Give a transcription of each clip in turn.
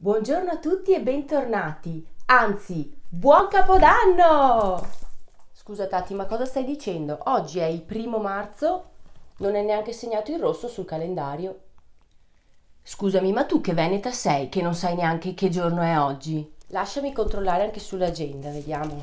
Buongiorno a tutti e bentornati, anzi, buon Capodanno! Scusa Tati, ma cosa stai dicendo? Oggi è il primo marzo, non è neanche segnato il rosso sul calendario. Scusami, ma tu che veneta sei che non sai neanche che giorno è oggi? Lasciami controllare anche sull'agenda, vediamo.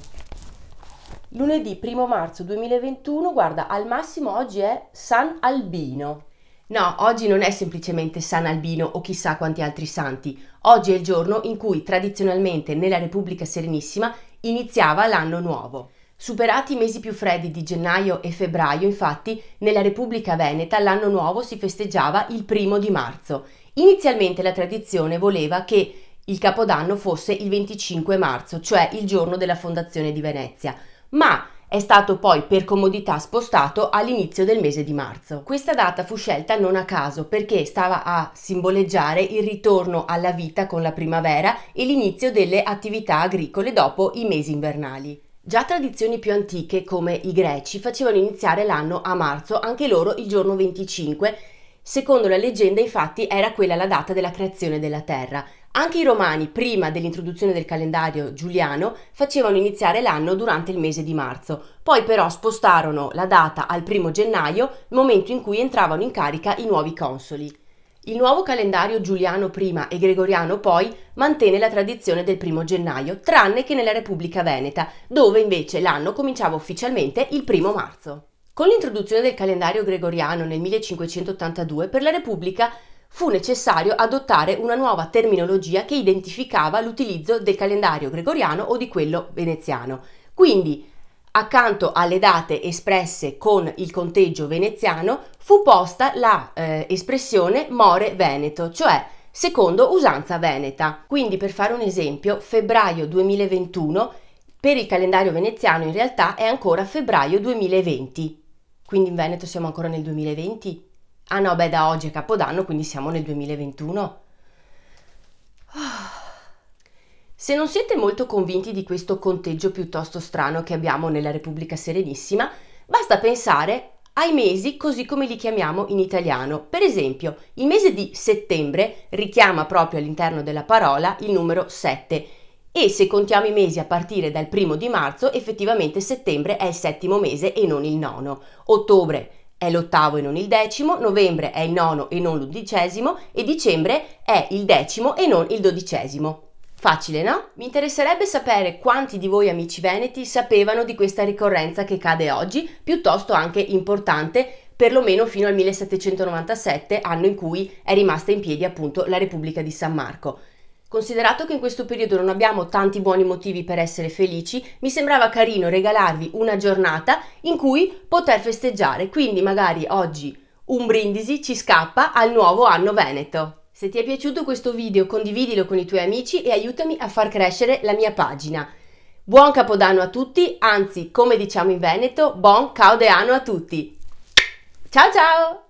Lunedì 1 marzo 2021, guarda, al massimo oggi è San Albino. No, oggi non è semplicemente San Albino o chissà quanti altri santi. Oggi è il giorno in cui tradizionalmente nella Repubblica Serenissima iniziava l'anno nuovo. Superati i mesi più freddi di gennaio e febbraio, infatti, nella Repubblica Veneta l'anno nuovo si festeggiava il primo di marzo. Inizialmente la tradizione voleva che il capodanno fosse il 25 marzo, cioè il giorno della fondazione di Venezia, ma è stato poi per comodità spostato all'inizio del mese di marzo. Questa data fu scelta non a caso perché stava a simboleggiare il ritorno alla vita con la primavera e l'inizio delle attività agricole dopo i mesi invernali. Già tradizioni più antiche come i greci facevano iniziare l'anno a marzo, anche loro il giorno 25, Secondo la leggenda, infatti, era quella la data della creazione della Terra. Anche i romani, prima dell'introduzione del calendario giuliano, facevano iniziare l'anno durante il mese di marzo, poi però spostarono la data al primo gennaio, momento in cui entravano in carica i nuovi consoli. Il nuovo calendario Giuliano prima e Gregoriano poi mantenne la tradizione del primo gennaio, tranne che nella Repubblica Veneta, dove invece l'anno cominciava ufficialmente il primo marzo. Con l'introduzione del calendario gregoriano nel 1582 per la Repubblica fu necessario adottare una nuova terminologia che identificava l'utilizzo del calendario gregoriano o di quello veneziano. Quindi, accanto alle date espresse con il conteggio veneziano, fu posta la eh, espressione more veneto, cioè secondo usanza veneta. Quindi, per fare un esempio, febbraio 2021 per il calendario veneziano in realtà è ancora febbraio 2020. Quindi in Veneto siamo ancora nel 2020? Ah no, beh, da oggi è Capodanno, quindi siamo nel 2021. Se non siete molto convinti di questo conteggio piuttosto strano che abbiamo nella Repubblica Serenissima, basta pensare ai mesi così come li chiamiamo in italiano. Per esempio, il mese di settembre richiama proprio all'interno della parola il numero 7 e se contiamo i mesi a partire dal primo di marzo, effettivamente settembre è il settimo mese e non il nono. Ottobre è l'ottavo e non il decimo, novembre è il nono e non l'undicesimo e dicembre è il decimo e non il dodicesimo. Facile, no? Mi interesserebbe sapere quanti di voi amici veneti sapevano di questa ricorrenza che cade oggi, piuttosto anche importante, perlomeno fino al 1797, anno in cui è rimasta in piedi appunto la Repubblica di San Marco. Considerato che in questo periodo non abbiamo tanti buoni motivi per essere felici, mi sembrava carino regalarvi una giornata in cui poter festeggiare, quindi magari oggi un brindisi ci scappa al nuovo anno Veneto. Se ti è piaciuto questo video condividilo con i tuoi amici e aiutami a far crescere la mia pagina. Buon Capodanno a tutti, anzi come diciamo in Veneto, buon Caudeano a tutti! Ciao ciao!